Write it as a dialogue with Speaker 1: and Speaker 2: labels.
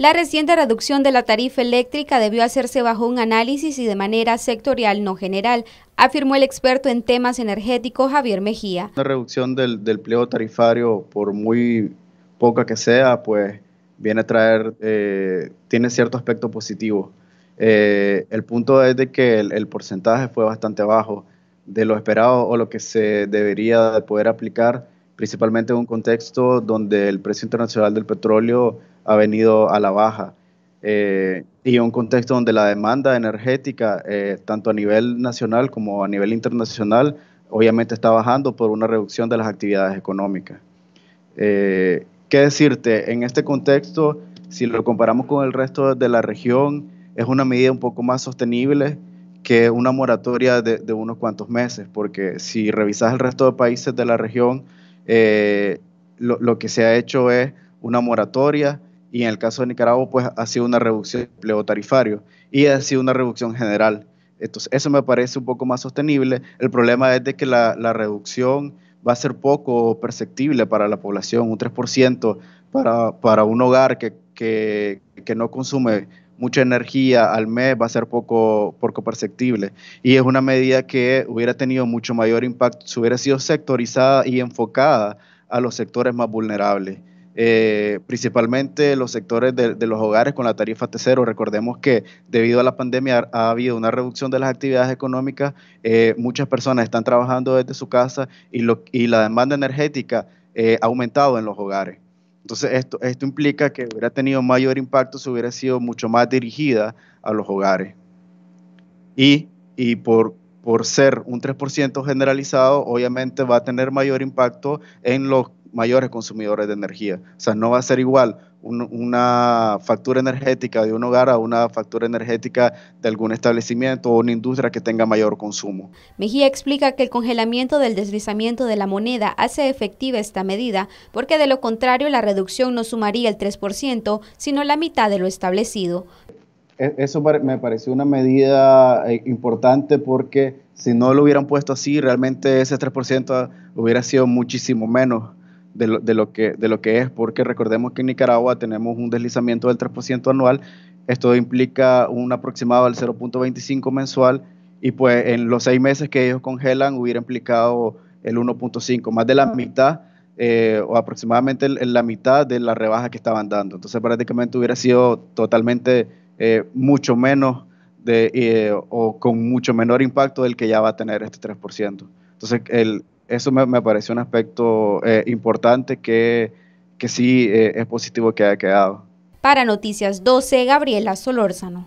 Speaker 1: La reciente reducción de la tarifa eléctrica debió hacerse bajo un análisis y de manera sectorial, no general, afirmó el experto en temas energéticos Javier Mejía.
Speaker 2: La reducción del, del tarifario, por muy poca que sea, pues viene a traer, eh, tiene cierto aspecto positivo. Eh, el punto es de que el, porcentaje fue bastante bajo de lo esperado o lo que se debería poder aplicar, principalmente en un contexto donde el precio internacional del petróleo ha venido a la baja. Eh, y un contexto donde la demanda energética, eh, tanto a nivel nacional como a nivel internacional, obviamente está bajando por una reducción de las actividades económicas. Eh, ¿Qué decirte? En este contexto, si lo comparamos con el resto de la región, es una medida un poco más sostenible que una moratoria de, unos cuantos meses, porque si revisas el resto de países de la región, lo, lo que se ha hecho es una moratoria, y en el caso de Nicaragua, pues ha sido una reducción de empleo tarifario y ha sido una reducción general. Entonces, eso me parece un poco más sostenible. El problema es de que la, reducción va a ser poco perceptible para la población, un 3% para, para un hogar que, no consume mucha energía al mes va a ser poco, poco perceptible. Y es una medida que hubiera tenido mucho mayor impacto si hubiera sido sectorizada y enfocada a los sectores más vulnerables. Eh, principalmente los sectores de, los hogares con la tarifa T0. Recordemos que debido a la pandemia ha, habido una reducción de las actividades económicas, eh, muchas personas están trabajando desde su casa y, lo, y la demanda energética eh, ha aumentado en los hogares. Entonces, esto, esto implica que hubiera tenido mayor impacto si hubiera sido mucho más dirigida a los hogares. Y, y por, por ser un 3% generalizado, obviamente va a tener mayor impacto en los mayores consumidores de energía. O sea, no va a ser igual una factura energética de un hogar a una factura energética de algún establecimiento o una industria que tenga mayor consumo.
Speaker 1: Mejía explica que el congelamiento del deslizamiento de la moneda hace efectiva esta medida, porque de lo contrario la reducción no sumaría el 3%, sino la mitad de lo establecido.
Speaker 2: E, eso me pareció una medida eh, importante porque si no lo hubieran puesto así, realmente ese 3% hubiera sido muchísimo menos de lo, que, de lo que es, porque recordemos que en Nicaragua tenemos un deslizamiento del 3% anual, esto implica un aproximado del 0.25 mensual, y pues en los seis meses que ellos congelan hubiera implicado el 1.5, más de la mitad eh, o aproximadamente la mitad de la rebaja que estaban dando. Entonces prácticamente hubiera sido totalmente eh, mucho menos de, eh, o con mucho menor impacto del que ya va a tener este 3%. Entonces el, eso me, me pareció un aspecto eh, importante que, que sí eh, es positivo que haya quedado.
Speaker 1: Para Noticias 12, Gabriela Solórzano.